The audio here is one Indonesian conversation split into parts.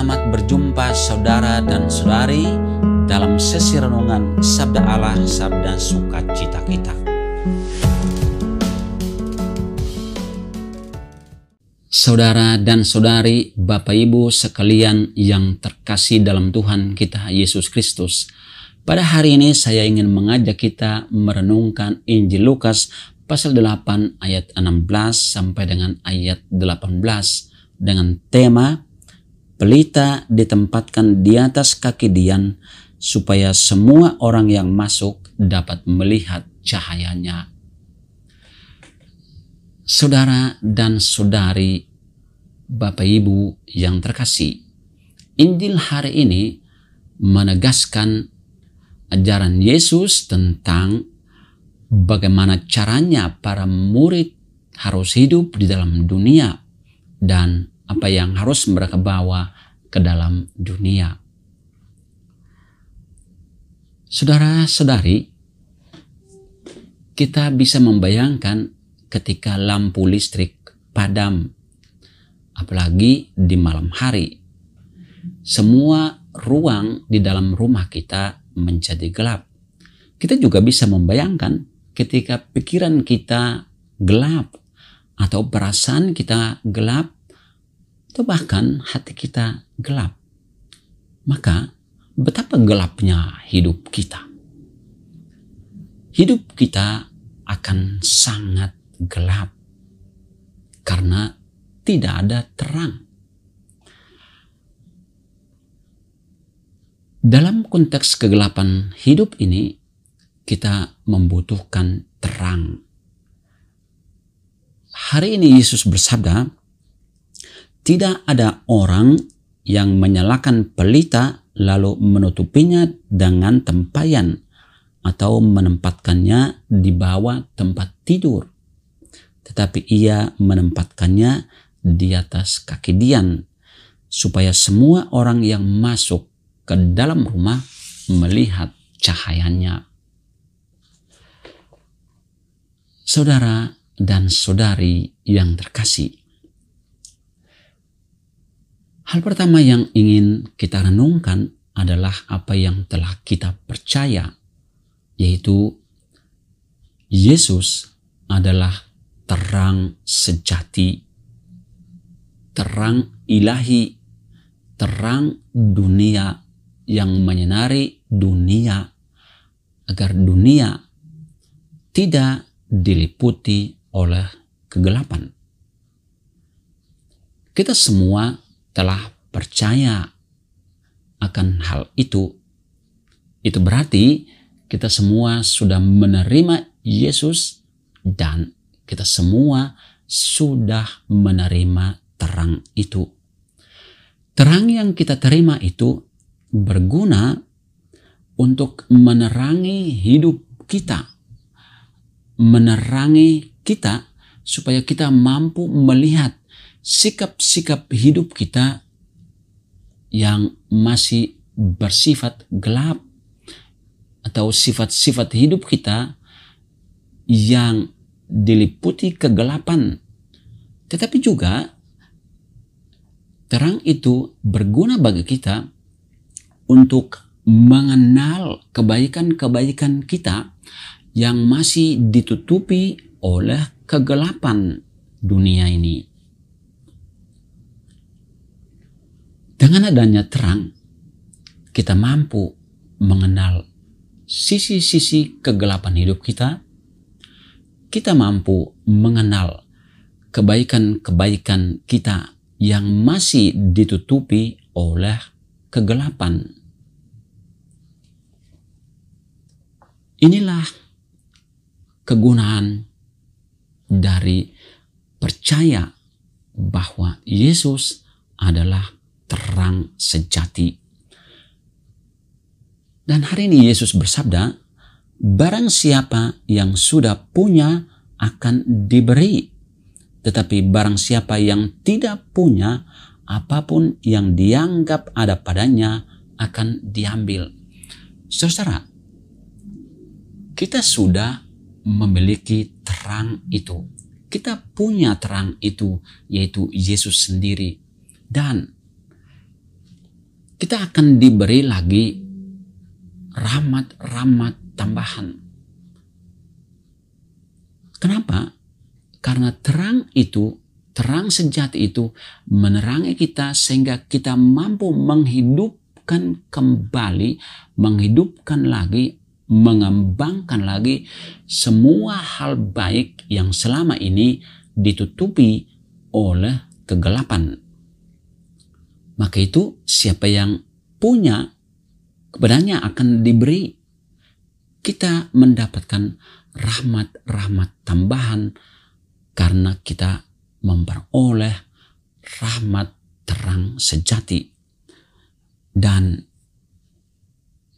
Selamat berjumpa saudara dan saudari dalam sesi renungan Sabda Allah, Sabda Sukacita kita. Saudara dan saudari, Bapak Ibu sekalian yang terkasih dalam Tuhan kita Yesus Kristus. Pada hari ini saya ingin mengajak kita merenungkan Injil Lukas pasal 8 ayat 16 sampai dengan ayat 18 dengan tema Pelita ditempatkan di atas kaki Dian supaya semua orang yang masuk dapat melihat cahayanya. Saudara dan saudari, Bapak Ibu yang terkasih, Injil hari ini menegaskan ajaran Yesus tentang bagaimana caranya para murid harus hidup di dalam dunia dan apa yang harus mereka bawa ke dalam dunia. Saudara-saudari, kita bisa membayangkan ketika lampu listrik padam, apalagi di malam hari. Semua ruang di dalam rumah kita menjadi gelap. Kita juga bisa membayangkan ketika pikiran kita gelap atau perasaan kita gelap, atau bahkan hati kita gelap, maka betapa gelapnya hidup kita. Hidup kita akan sangat gelap karena tidak ada terang. Dalam konteks kegelapan hidup ini, kita membutuhkan terang. Hari ini Yesus bersabda, tidak ada orang yang menyalakan pelita lalu menutupinya dengan tempayan atau menempatkannya di bawah tempat tidur. Tetapi ia menempatkannya di atas kaki Dian supaya semua orang yang masuk ke dalam rumah melihat cahayanya. Saudara dan saudari yang terkasih, Hal pertama yang ingin kita renungkan adalah apa yang telah kita percaya, yaitu Yesus adalah terang sejati, terang ilahi, terang dunia yang menyinari dunia, agar dunia tidak diliputi oleh kegelapan. Kita semua telah percaya akan hal itu, itu berarti kita semua sudah menerima Yesus dan kita semua sudah menerima terang itu. Terang yang kita terima itu berguna untuk menerangi hidup kita, menerangi kita supaya kita mampu melihat sikap-sikap hidup kita yang masih bersifat gelap atau sifat-sifat hidup kita yang diliputi kegelapan. Tetapi juga terang itu berguna bagi kita untuk mengenal kebaikan-kebaikan kita yang masih ditutupi oleh kegelapan dunia ini. Dengan adanya terang, kita mampu mengenal sisi-sisi kegelapan hidup kita. Kita mampu mengenal kebaikan-kebaikan kita yang masih ditutupi oleh kegelapan. Inilah kegunaan dari percaya bahwa Yesus adalah terang sejati. Dan hari ini Yesus bersabda, barang siapa yang sudah punya akan diberi. Tetapi barang siapa yang tidak punya, apapun yang dianggap ada padanya akan diambil. Saudara, kita sudah memiliki terang itu. Kita punya terang itu, yaitu Yesus sendiri. Dan kita akan diberi lagi rahmat-rahmat tambahan. Kenapa? Karena terang itu, terang sejati itu menerangi kita sehingga kita mampu menghidupkan kembali, menghidupkan lagi, mengembangkan lagi semua hal baik yang selama ini ditutupi oleh kegelapan maka itu siapa yang punya kebenarannya akan diberi. Kita mendapatkan rahmat-rahmat tambahan karena kita memperoleh rahmat terang sejati dan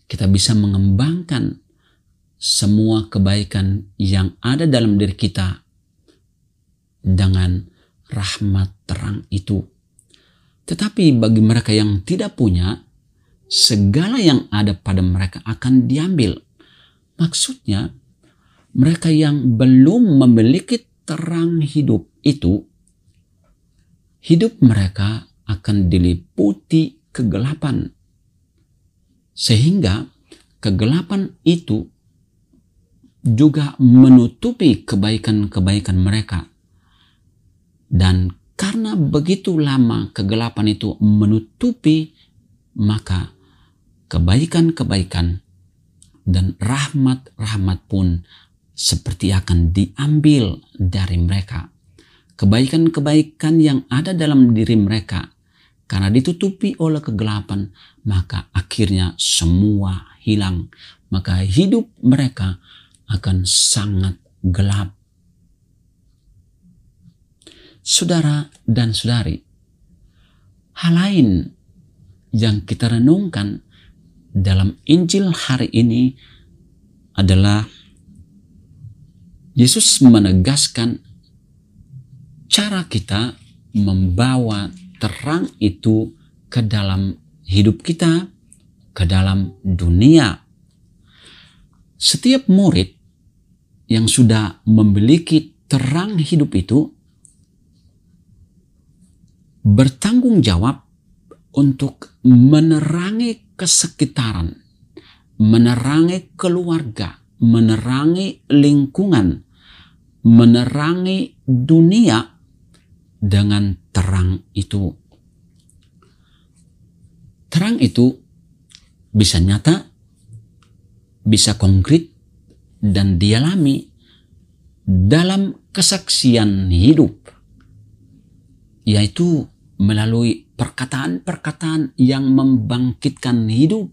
kita bisa mengembangkan semua kebaikan yang ada dalam diri kita dengan rahmat terang itu tetapi bagi mereka yang tidak punya, segala yang ada pada mereka akan diambil. Maksudnya, mereka yang belum memiliki terang hidup itu, hidup mereka akan diliputi kegelapan. Sehingga kegelapan itu juga menutupi kebaikan-kebaikan mereka. Dan karena begitu lama kegelapan itu menutupi, maka kebaikan-kebaikan dan rahmat-rahmat pun seperti akan diambil dari mereka. Kebaikan-kebaikan yang ada dalam diri mereka karena ditutupi oleh kegelapan, maka akhirnya semua hilang. Maka hidup mereka akan sangat gelap saudara dan saudari. Hal lain yang kita renungkan dalam Injil hari ini adalah Yesus menegaskan cara kita membawa terang itu ke dalam hidup kita, ke dalam dunia. Setiap murid yang sudah memiliki terang hidup itu bertanggung jawab untuk menerangi kesekitaran, menerangi keluarga, menerangi lingkungan, menerangi dunia dengan terang itu. Terang itu bisa nyata, bisa konkret, dan dialami dalam kesaksian hidup, yaitu melalui perkataan-perkataan yang membangkitkan hidup,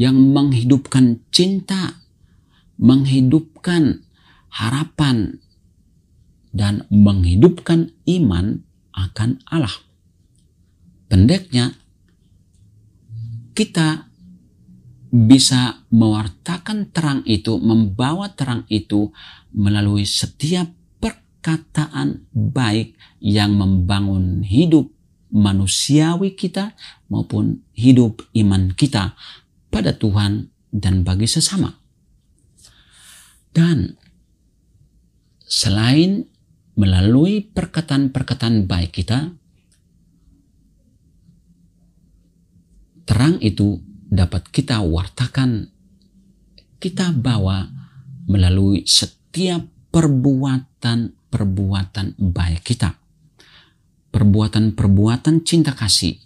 yang menghidupkan cinta, menghidupkan harapan, dan menghidupkan iman akan Allah. Pendeknya, kita bisa mewartakan terang itu, membawa terang itu melalui setiap perkataan baik yang membangun hidup manusiawi kita maupun hidup iman kita pada Tuhan dan bagi sesama. Dan selain melalui perkataan-perkataan baik kita, terang itu dapat kita wartakan, kita bawa melalui setiap perbuatan-perbuatan baik kita perbuatan-perbuatan cinta kasih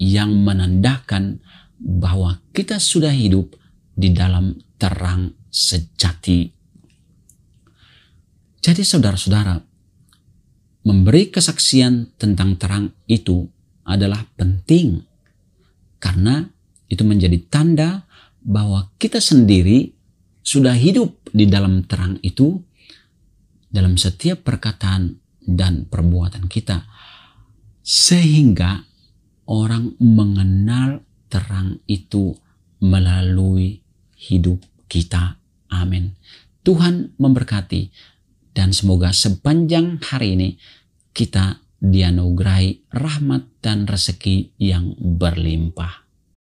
yang menandakan bahwa kita sudah hidup di dalam terang sejati. Jadi saudara-saudara, memberi kesaksian tentang terang itu adalah penting karena itu menjadi tanda bahwa kita sendiri sudah hidup di dalam terang itu dalam setiap perkataan dan perbuatan kita sehingga orang mengenal terang itu melalui hidup kita. Amin. Tuhan memberkati dan semoga sepanjang hari ini kita dianugerahi rahmat dan rezeki yang berlimpah.